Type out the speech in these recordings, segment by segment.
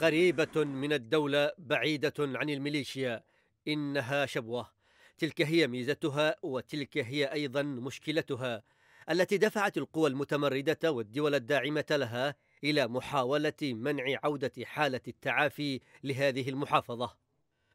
قريبة من الدولة بعيدة عن الميليشيا إنها شبوة تلك هي ميزتها وتلك هي أيضا مشكلتها التي دفعت القوى المتمردة والدول الداعمة لها إلى محاولة منع عودة حالة التعافي لهذه المحافظة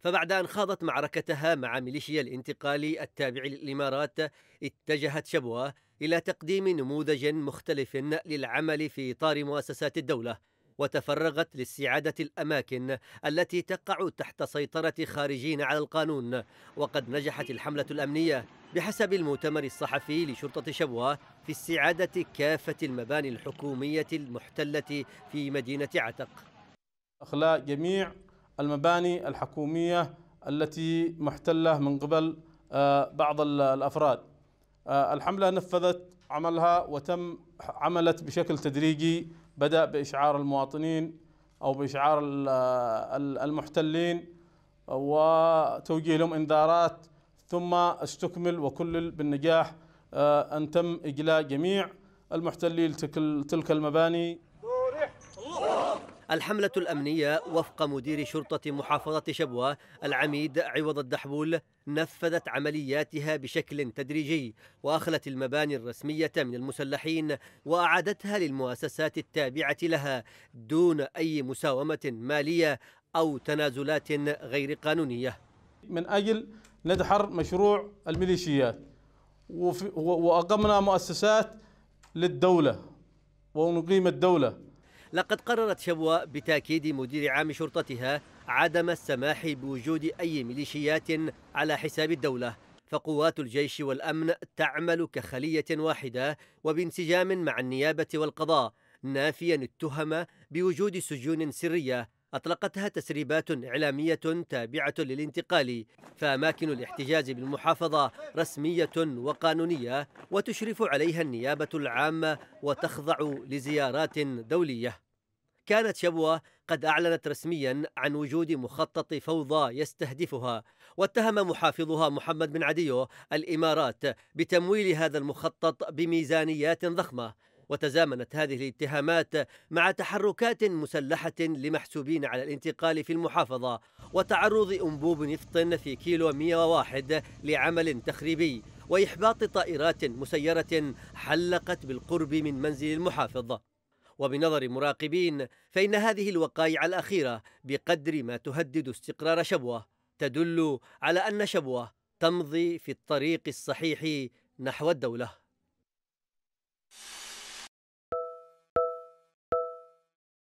فبعد أن خاضت معركتها مع ميليشيا الانتقالي التابع للإمارات اتجهت شبوة إلى تقديم نموذج مختلف للعمل في إطار مؤسسات الدولة وتفرغت لاستعادة الأماكن التي تقع تحت سيطرة خارجين على القانون وقد نجحت الحملة الأمنية بحسب المؤتمر الصحفي لشرطة شبوة في استعادة كافة المباني الحكومية المحتلة في مدينة عتق إخلاء جميع المباني الحكومية التي محتلة من قبل آه، بعض الأفراد آه، الحملة نفذت عملها وتم عملت بشكل تدريجي بدأ بإشعار المواطنين أو بإشعار المحتلين وتوجيه لهم انذارات ثم استكمل وكلل بالنجاح آه، أن تم إجلاء جميع المحتلين تلك المباني الحملة الأمنية وفق مدير شرطة محافظة شبوة العميد عوض الدحبول نفذت عملياتها بشكل تدريجي وأخلت المباني الرسمية من المسلحين وأعادتها للمؤسسات التابعة لها دون أي مساومة مالية أو تنازلات غير قانونية من أجل ندحر مشروع الميليشيات وأقمنا مؤسسات للدولة ونقيم الدولة لقد قررت شبوة بتأكيد مدير عام شرطتها عدم السماح بوجود أي ميليشيات على حساب الدولة فقوات الجيش والأمن تعمل كخلية واحدة وبانسجام مع النيابة والقضاء نافيا التهم بوجود سجون سرية أطلقتها تسريبات إعلامية تابعة للانتقال فأماكن الاحتجاز بالمحافظة رسمية وقانونية وتشرف عليها النيابة العامة وتخضع لزيارات دولية كانت شبوة قد أعلنت رسميا عن وجود مخطط فوضى يستهدفها واتهم محافظها محمد بن عديو الإمارات بتمويل هذا المخطط بميزانيات ضخمة وتزامنت هذه الاتهامات مع تحركات مسلحة لمحسوبين على الانتقال في المحافظة وتعرض أنبوب نفط في كيلو 101 لعمل تخريبي وإحباط طائرات مسيرة حلقت بالقرب من منزل المحافظ وبنظر مراقبين فإن هذه الوقائع الأخيرة بقدر ما تهدد استقرار شبوة تدل على أن شبوة تمضي في الطريق الصحيح نحو الدولة